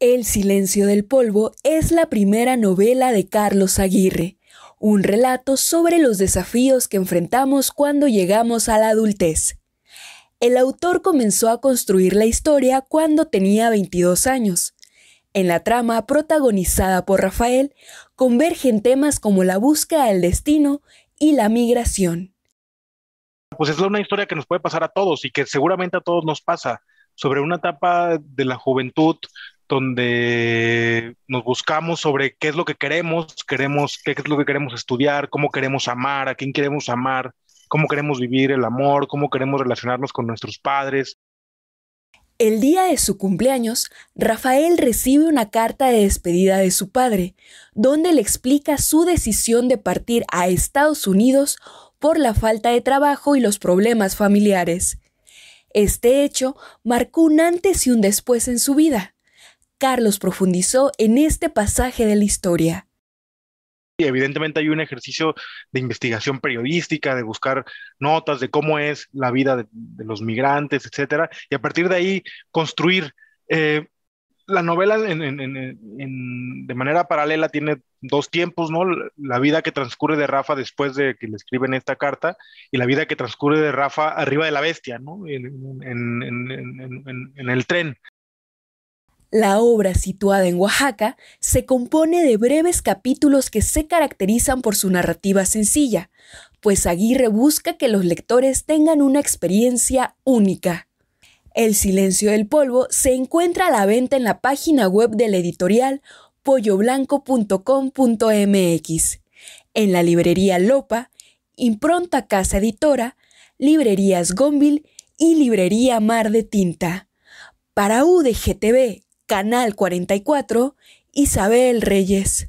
El silencio del polvo es la primera novela de Carlos Aguirre, un relato sobre los desafíos que enfrentamos cuando llegamos a la adultez. El autor comenzó a construir la historia cuando tenía 22 años. En la trama protagonizada por Rafael, convergen temas como la búsqueda del destino y la migración. Pues es una historia que nos puede pasar a todos y que seguramente a todos nos pasa sobre una etapa de la juventud donde nos buscamos sobre qué es lo que queremos, queremos, qué es lo que queremos estudiar, cómo queremos amar, a quién queremos amar, cómo queremos vivir el amor, cómo queremos relacionarnos con nuestros padres. El día de su cumpleaños, Rafael recibe una carta de despedida de su padre, donde le explica su decisión de partir a Estados Unidos por la falta de trabajo y los problemas familiares. Este hecho marcó un antes y un después en su vida Carlos profundizó en este pasaje de la historia. Y evidentemente hay un ejercicio de investigación periodística, de buscar notas de cómo es la vida de, los migrantes, etcétera, y a partir de ahí construir. Eh, la novela de manera paralela tiene dos tiempos, ¿no? La vida que transcurre de Rafa después de que le escriben esta carta y la vida que transcurre de Rafa arriba de la bestia, En, el tren. La obra, situada en Oaxaca, se compone de breves capítulos que se caracterizan por su narrativa sencilla, pues Aguirre busca que los lectores tengan una experiencia única. El silencio del polvo se encuentra a la venta en la página web de editorial polloblanco.com.mx, en la librería Lopa, Impronta Casa Editora, Librerías Gómbil y Librería Mar de Tinta. Para UDGTV Canal 44, Isabel Reyes.